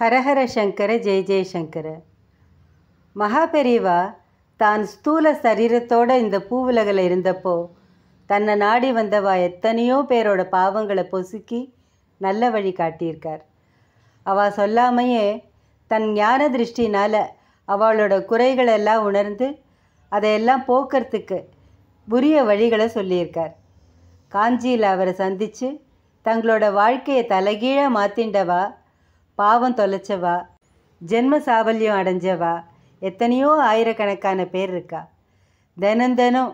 ஹரஹர சங்கர ஜெய ஜெயசங்கர மகாபெரிவா தான் ஸ்தூல சரீரத்தோட இந்த பூவுலகில் இருந்தப்போ தன்னை நாடி வந்தவா எத்தனையோ பேரோட பாவங்களை பொசுக்கி நல்ல வழி காட்டியிருக்கார் அவ சொல்லாமையே தன் ஞான திருஷ்டினால் அவளோட குறைகளெல்லாம் உணர்ந்து அதையெல்லாம் போக்குறதுக்கு உரிய வழிகளை சொல்லியிருக்கார் காஞ்சியில் அவரை சந்தித்து தங்களோட வாழ்க்கையை தலைகீழாக மாற்றிண்டவா பாவம் தொலைச்சவா ஜென்ம சாவல்யம் அடைஞ்சவா எத்தனையோ ஆயிரக்கணக்கான பேர் இருக்கா தினந்தனம்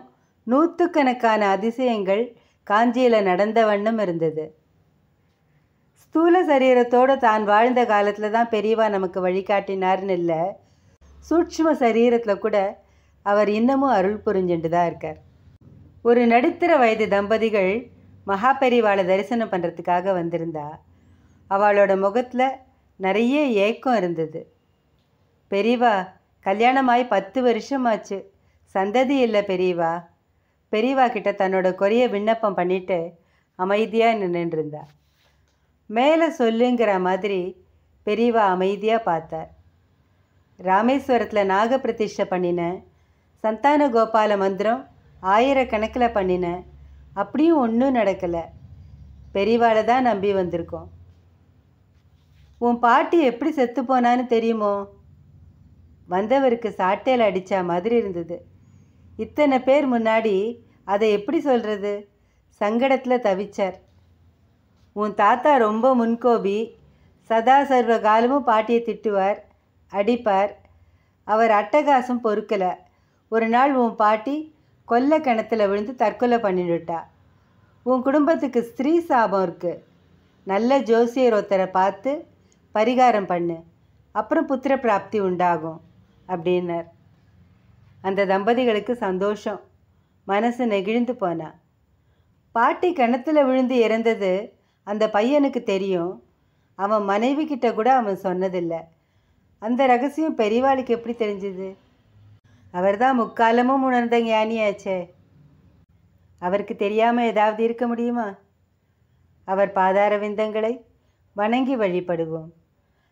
நூற்றுக்கணக்கான அதிசயங்கள் காஞ்சியில் நடந்த வண்ணம் இருந்தது ஸ்தூல சரீரத்தோடு தான் வாழ்ந்த காலத்தில் தான் பெரியவா நமக்கு வழிகாட்டினார்னு இல்லை சூட்சும சரீரத்தில் கூட அவர் இன்னமும் அருள் புரிஞ்சுட்டு தான் இருக்கார் ஒரு நடுத்தர வயது தம்பதிகள் மகா பெரிவாளை தரிசனம் பண்ணுறதுக்காக வந்திருந்தா அவளோட முகத்தில் நிறைய ஏக்கம் இருந்தது பெரியவா கல்யாணமாய் பத்து வருஷமாச்சு சந்ததி இல்லை பெரியவா பெரியவா கிட்ட தன்னோட கொரிய விண்ணப்பம் பண்ணிட்டு அமைதியாக நின்றுருந்தா மேலே சொல்லுங்கிற மாதிரி பெரியவா அமைதியாக பார்த்தார் ராமேஸ்வரத்தில் நாகப்பிரதிஷ்டை பண்ணினேன் சந்தான கோபால மந்திரம் ஆயிரக்கணக்கில் பண்ணினேன் அப்படியும் ஒன்றும் நடக்கலை பெரியவாளை தான் நம்பி வந்திருக்கோம் உன் பாட்டி எப்படி செத்து போனான்னு தெரியுமோ வந்தவருக்கு சாட்டையில் அடித்தா மாதிரி இருந்தது இத்தனை பேர் முன்னாடி அதை எப்படி சொல்கிறது சங்கடத்தில் தவிச்சார் உன் தாத்தா ரொம்ப முன்கோபி சதா சர்வ காலமும் பாட்டியை திட்டுவார் அடிப்பார் அவர் அட்டகாசம் பொறுக்கலை ஒரு நாள் உன் பாட்டி கொல்ல கிணத்துல விழுந்து தற்கொலை பண்ணிவிட்டா உன் குடும்பத்துக்கு ஸ்திரீ சாபம் இருக்குது நல்ல ஜோசியர் ஒருத்தரை பார்த்து பரிகாரம் பண்ணு அப்புறம் புத்திர பிராப்தி உண்டாகும் அப்படின்னார் அந்த தம்பதிகளுக்கு சந்தோஷம் மனசு நெகிழ்ந்து போனா பாட்டி கிணத்துல விழுந்து இறந்தது அந்த பையனுக்கு தெரியும் அவன் மனைவி கிட்ட கூட அவன் சொன்னதில்லை அந்த ரகசியம் பெரியவாளுக்கு எப்படி தெரிஞ்சது அவர் தான் முக்காலமும் உணர்ந்த ஞானியாச்சே அவருக்கு தெரியாமல் ஏதாவது இருக்க முடியுமா அவர் பாதார விந்தங்களை வணங்கி வழிபடுவோம்